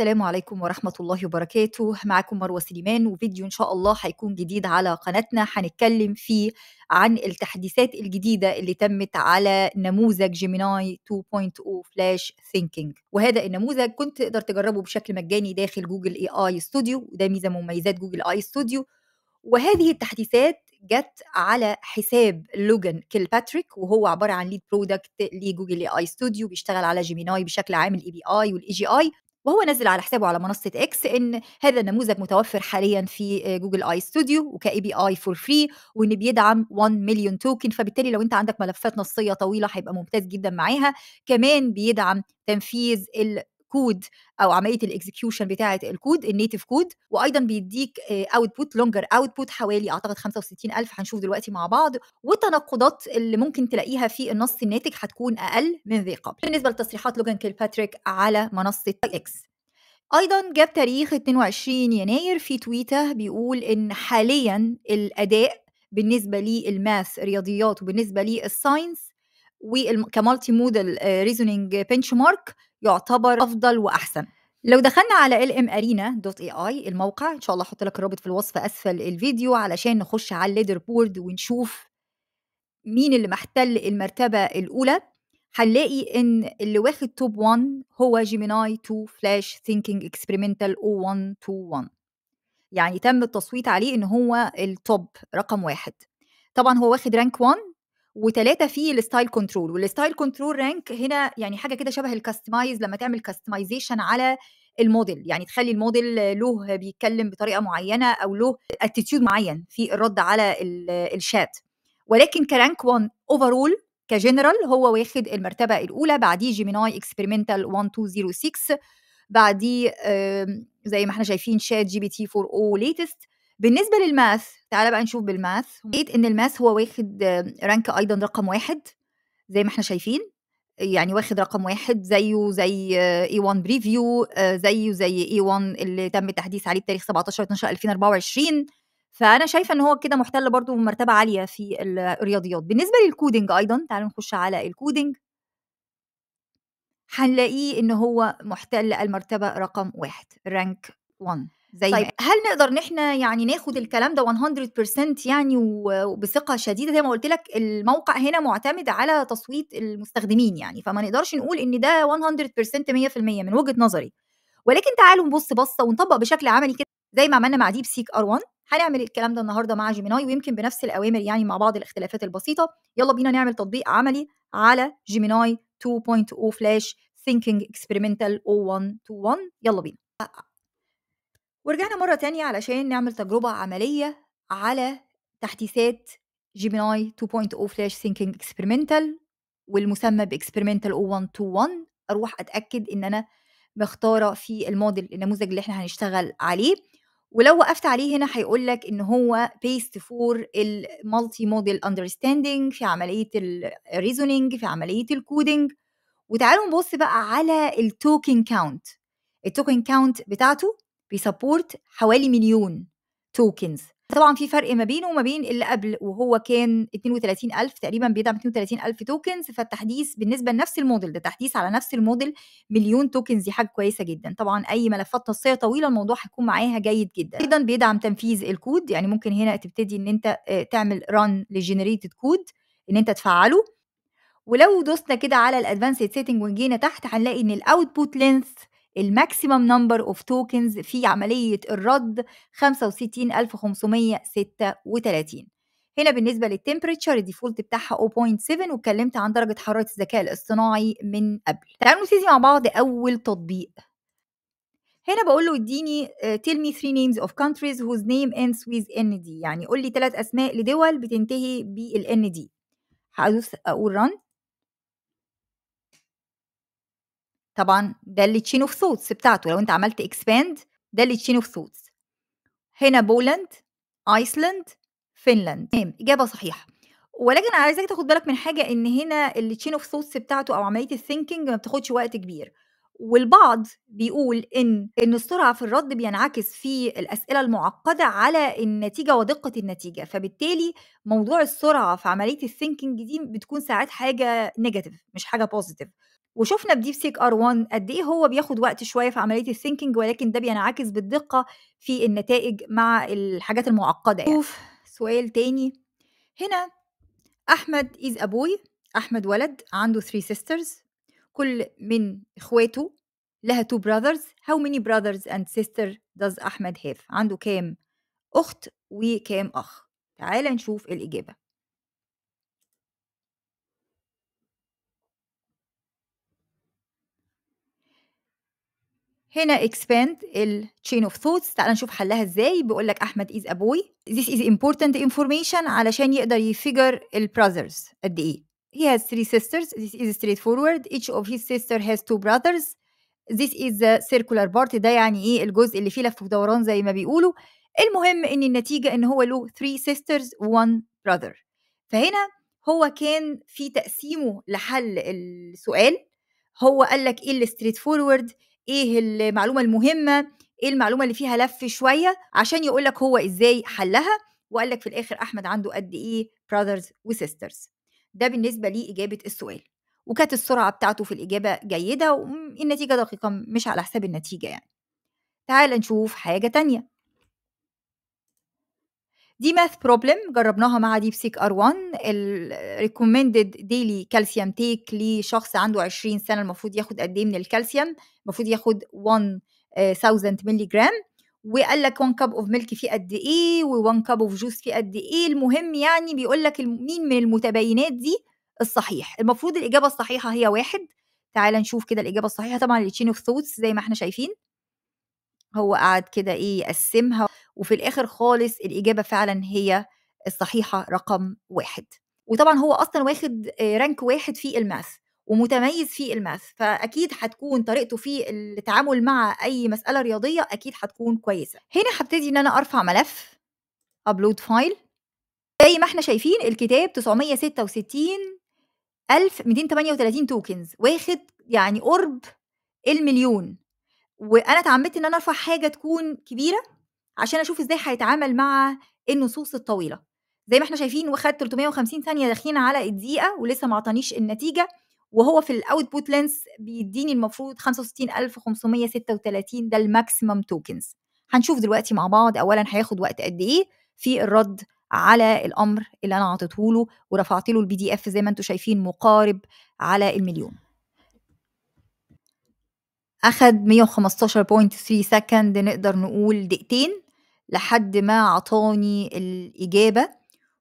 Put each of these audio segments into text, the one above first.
السلام عليكم ورحمة الله وبركاته معكم مروة سليمان وفيديو إن شاء الله هيكون جديد على قناتنا هنتكلم فيه عن التحديثات الجديدة اللي تمت على نموذج جيميناي 2.0 فلاش ثينكينج وهذا النموذج كنت تقدر تجربه بشكل مجاني داخل جوجل اي اي ستوديو وده ميزة مميزات جوجل اي ستوديو وهذه التحديثات جت على حساب لوجان كيلباتريك وهو عباره عن ليد برودكت لجوجل اي اي ستوديو بيشتغل على جيميناي بشكل عام الاي بي اي والاي جي اي وهو نزل على حسابه على منصة إكس إن هذا النموذج متوفر حاليا في آه، جوجل آي ستوديو وكاي بي آي فور فري وإن بيدعم 1 مليون توكن فبالتالي لو أنت عندك ملفات نصية طويلة هيبقى ممتاز جدا معاها كمان بيدعم تنفيذ الكود او عمليه الاكزكيوشن بتاعه الكود النيتف كود وايضا بيديك اوتبوت لونجر اوتبوت حوالي اعتقد 65000 هنشوف دلوقتي مع بعض والتناقضات اللي ممكن تلاقيها في النص الناتج هتكون اقل من ذي قبل بالنسبه لتصريحات لوجان باتريك على منصه اكس ايضا جاب تاريخ 22 يناير في تويته بيقول ان حاليا الاداء بالنسبه للماث رياضيات وبالنسبه للساينس وكمالتي مودل ريزونينج بنش مارك يعتبر افضل واحسن لو دخلنا على lmarena.ai الموقع ان شاء الله احط لك الرابط في الوصف اسفل الفيديو علشان نخش على الليدر بورد ونشوف مين اللي محتل المرتبه الاولى هنلاقي ان اللي واخد توب 1 هو جيميناي 2 فلاش ثينكينج اكسبيرمنتال 0121 يعني تم التصويت عليه ان هو التوب رقم واحد طبعا هو واخد رانك 1 وثلاثه في الستايل كنترول والستايل كنترول رانك هنا يعني حاجه كده شبه الكاستمايز لما تعمل كاستمايزيشن على الموديل يعني تخلي الموديل له بيتكلم بطريقه معينه او له اتيتيود معين في الرد على الشات ولكن كرانك 1 اوفرول كجنرال هو واخد المرتبه الاولى بعديه جيميناي اكسبيرمنتال 1206 بعديه زي ما احنا شايفين شات جي بي تي 4 او ليتست بالنسبه للماث تعال بقى نشوف بالماث لقيت ان الماث هو واخد رانك ايضا رقم واحد زي ما احنا شايفين يعني واخد رقم واحد زيه زي اي 1 بريفيو زيه زي اي 1 اللي تم التحديث عليه بتاريخ 17 12 2024 فانا شايفه ان هو كده محتل برضو مرتبه عاليه في الرياضيات بالنسبه للكودينج ايضا تعالوا نخش على الكودينج هنلاقيه ان هو محتل المرتبه رقم واحد رانك 1 زي طيب هل نقدر نحن يعني ناخد الكلام ده 100% يعني وبثقه شديده زي ما قلت لك الموقع هنا معتمد على تصويت المستخدمين يعني فما نقدرش نقول ان ده 100% 100% من وجهه نظري ولكن تعالوا نبص بصه ونطبق بشكل عملي كده زي ما عملنا مع ديب سيك ار 1 هنعمل الكلام ده النهارده مع جيميناي ويمكن بنفس الاوامر يعني مع بعض الاختلافات البسيطه يلا بينا نعمل تطبيق عملي على جيميناي 2.0 فلاش ثينكينج اكسبيرمنتال 0121 يلا بينا ورجعنا مرة تانية علشان نعمل تجربة عملية على تحديثات جيميناي 2.0 فلاش ثينكينج اكسبيرمنتال والمسمى باكسبيرمنتال 0121 اروح اتاكد ان انا مختاره في الموديل النموذج اللي احنا هنشتغل عليه ولو وقفت عليه هنا هيقول لك ان هو بيست فور المالتي موديل اندرستاندينج في عمليه الريزونينج في عمليه الكودينج وتعالوا نبص بقى على التوكن كاونت التوكن كاونت بتاعته بيسبورت حوالي مليون توكنز طبعا في فرق ما بينه وما بين اللي قبل وهو كان 32000 تقريبا بيدعم 32000 توكنز فالتحديث بالنسبه لنفس الموديل ده تحديث على نفس الموديل مليون توكنز دي حاجه كويسه جدا طبعا اي ملفات نصيه طويله الموضوع هيكون معاها جيد جدا ايضا بيدعم تنفيذ الكود يعني ممكن هنا تبتدي ان انت آه، تعمل ران لجنريتد كود ان انت تفعله ولو دوسنا كده على الادفانسد سيتنج وجينا تحت هنلاقي ان الاوتبوت لينث الماكسيمم نمبر اوف توكنز في عمليه الرد 65536 هنا بالنسبه للتمبريتشر الديفولت بتاعها 0.7 واتكلمت عن درجه حراره الذكاء الاصطناعي من قبل تعالوا نبتدي مع بعض اول تطبيق هنا بقول له اديني آه، tell me three names of countries whose name ends with nd يعني قول لي ثلاث اسماء لدول بتنتهي بالند هدوس اقول run طبعا ده اللي تشين اوف ثوتس بتاعته لو انت عملت اكسباند ده اللي تشين اوف ثوتس هنا بولند ايسلند فنلاند تمام اجابه صحيحه ولكن انا عايزاك تاخد بالك من حاجه ان هنا اللي تشين اوف ثوتس بتاعته او عمليه الثينكينج ما بتاخدش وقت كبير والبعض بيقول ان ان السرعه في الرد بينعكس في الاسئله المعقده على النتيجه ودقه النتيجه فبالتالي موضوع السرعه في عمليه الثينكينج دي بتكون ساعات حاجه نيجاتيف مش حاجه بوزيتيف وشفنا بديب سيك ار 1 قد ايه هو بياخد وقت شويه في عمليه الثينكينج ولكن ده بينعكس بالدقه في النتائج مع الحاجات المعقده يعني. أوف. سؤال تاني هنا احمد از ابوي احمد ولد عنده 3 سيسترز كل من اخواته لها 2 براذرز هاو ماني براذرز اند سيستر داز احمد هاف عنده كام اخت وكام اخ تعال نشوف الاجابه هنا expand ال chain of thoughts تعال نشوف حلها ازاي بيقول لك احمد is a boy this is important information علشان يقدر يفيجر ال brothers قد ايه he has three sisters this is straightforward each of his sister has two brothers this is the circular part ده يعني ايه الجزء اللي فيه لف ودوران زي ما بيقولوا المهم ان النتيجه ان هو له three sisters one brother فهنا هو كان في تقسيمه لحل السؤال هو قال لك ايه الستريت فورورد ايه المعلومه المهمه ايه المعلومه اللي فيها لف شويه عشان يقول لك هو ازاي حلها وقال لك في الاخر احمد عنده قد ايه براذرز وسيسترز ده بالنسبه لاجابه السؤال وكانت السرعه بتاعته في الاجابه جيده والنتيجه دقيقه مش على حساب النتيجه يعني تعال نشوف حاجه تانية دي ماث بروبلم جربناها مع ديب سيك ار 1 الريكومندد ديلي كالسيوم تيك لشخص عنده 20 سنه المفروض ياخد قد ايه من الكالسيوم المفروض ياخد 1000 مللي جرام وقال لك 1 كاب اوف ميلك فيه قد ايه و1 كاب اوف جوز فيه قد ايه المهم يعني بيقول لك مين من المتباينات دي الصحيح المفروض الاجابه الصحيحه هي واحد تعال نشوف كده الاجابه الصحيحه طبعا التشين اوف ثوتس زي ما احنا شايفين هو قعد كده ايه يقسمها وفي الاخر خالص الاجابه فعلا هي الصحيحه رقم واحد وطبعا هو اصلا واخد رانك آه، واحد في الماث ومتميز في الماث فاكيد هتكون طريقته في التعامل مع اي مساله رياضيه اكيد هتكون كويسه هنا هبتدي ان انا ارفع ملف ابلود فايل زي ما احنا شايفين الكتاب 966 1238 توكنز واخد يعني قرب المليون وانا اتعمدت ان انا ارفع حاجه تكون كبيره عشان اشوف ازاي هيتعامل مع النصوص الطويله زي ما احنا شايفين واخد 350 ثانيه داخلين على الدقيقه ولسه ما اعطانيش النتيجه وهو في الاوتبوت لينس بيديني المفروض 65536 ده الماكسيمم توكنز هنشوف دلوقتي مع بعض اولا هياخد وقت قد ايه في الرد على الامر اللي انا عطيته له ورفعت له البي دي اف زي ما انتم شايفين مقارب على المليون أخد 115.3 سكند نقدر نقول دقيقتين لحد ما عطاني الإجابة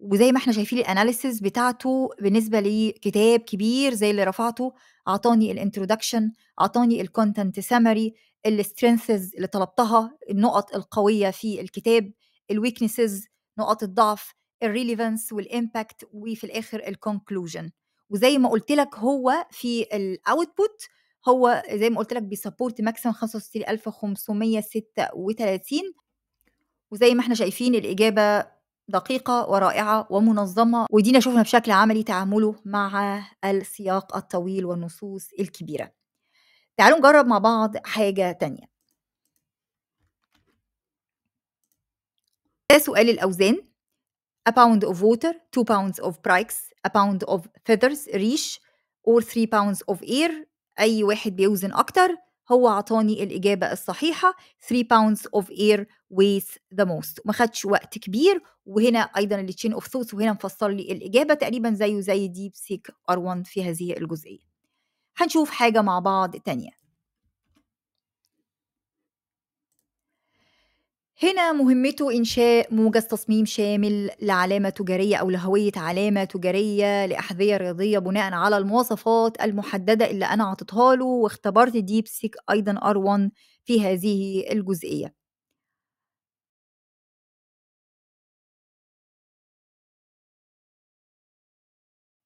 وزي ما احنا شايفين الاناليسز بتاعته بالنسبة لكتاب كبير زي اللي رفعته عطاني الانترودكشن عطاني الكونتنت سامري السترينثز اللي طلبتها النقط القوية في الكتاب الويكنسز نقط الضعف الريليفنس والامباكت وفي الاخر الكونكلوجن وزي ما قلت لك هو في الاوتبوت هو زي ما قلت لك بيسبورت ماكسيمم 65536 وزي ما احنا شايفين الإجابة دقيقة ورائعة ومنظمة ودينا شفنا بشكل عملي تعامله مع السياق الطويل والنصوص الكبيرة تعالوا نجرب مع بعض حاجة تانية ده سؤال الأوزان a pound of water, 2 pounds of bricks, a pound of feathers, ريش or 3 pounds of air اي واحد بيوزن اكتر هو عطاني الإجابة الصحيحة 3 pounds of air weighs the most وما خدش وقت كبير وهنا أيضا اللي chain of thoughts وهنا مفصل لي الإجابة تقريبا زيه زي deep seek r 1 في هذه الجزئية هنشوف حاجة مع بعض تانية هنا مهمته إنشاء موجز تصميم شامل لعلامة تجارية أو لهوية علامة تجارية لأحذية رياضية بناء على المواصفات المحددة اللي أنا عطيتها له واختبرت ديبسيك أيضا R1 في هذه الجزئية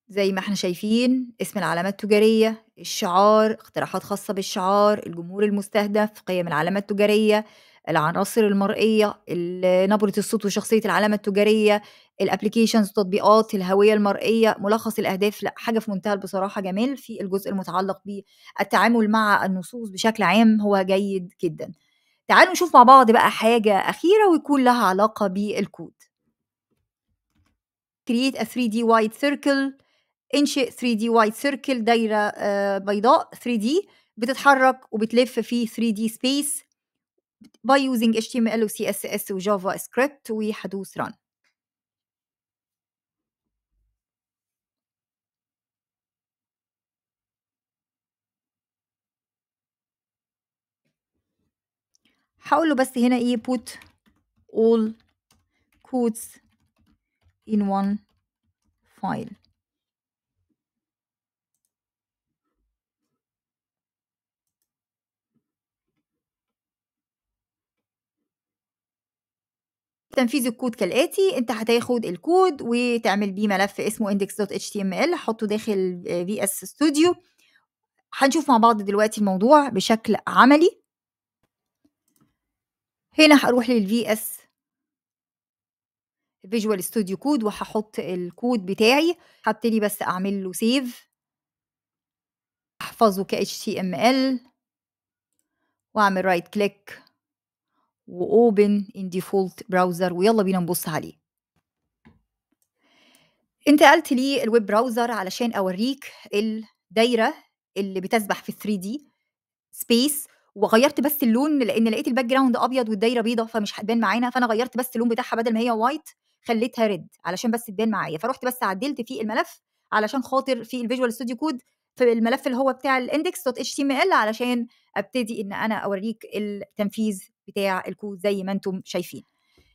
زي ما احنا شايفين اسم العلامة التجارية الشعار اقتراحات خاصة بالشعار الجمهور المستهدف قيم العلامة التجارية العناصر المرئيه نبره الصوت وشخصيه العلامه التجاريه الابليكيشنز التطبيقات الهويه المرئيه ملخص الاهداف لا حاجه في منتهى بصراحه جمال في الجزء المتعلق بالتعامل مع النصوص بشكل عام هو جيد جدا تعالوا نشوف مع بعض بقى حاجه اخيره ويكون لها علاقه بالكود create a 3D white circle انشئ 3D white circle دايرة آه، بيضاء 3D بتتحرك وبتلف في 3D space by using HTML و CSS و JavaScript to run حاولوا بس هنا ايه put all quotes in one file تنفيذ الكود كالاتي انت هتاخد الكود وتعمل بيه ملف اسمه index.html حطه داخل في اس ستوديو هنشوف مع بعض دلوقتي الموضوع بشكل عملي هنا هروح للفي اس فيجوال ستوديو كود وهحط الكود بتاعي هبتدي بس اعمل له سيف احفظه ك HTML واعمل رايت right كليك واوبن ان ديفولت براوزر ويلا بينا نبص عليه انتقلت لي الويب براوزر علشان اوريك الدايره اللي بتسبح في 3 دي سبيس وغيرت بس اللون لان لقيت الباك جراوند ابيض والدايره بيضه فمش هتبان معانا فانا غيرت بس اللون بتاعها بدل ما هي وايت خليتها ريد علشان بس تبان معايا فروحت بس عدلت في الملف علشان خاطر في الفيجوال ستوديو كود في الملف اللي هو بتاع الاندكس دوت اتش تي ام ال علشان ابتدي ان انا اوريك التنفيذ بتاع الكود زي ما انتم شايفين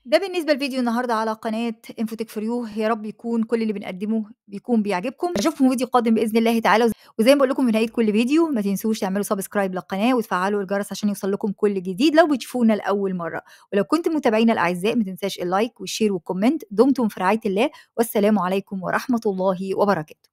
ده بالنسبه لفيديو النهارده على قناه انفوتك فور يو يا رب يكون كل اللي بنقدمه بيكون بيعجبكم اشوفكم فيديو قادم باذن الله تعالى وزي ما بقول لكم في نهايه كل فيديو ما تنسوش تعملوا سبسكرايب للقناه وتفعلوا الجرس عشان يوصل لكم كل جديد لو بتشوفونا لاول مره ولو كنتم متابعينا الاعزاء ما تنساش اللايك والشير والكومنت دمتم في رعايه الله والسلام عليكم ورحمه الله وبركاته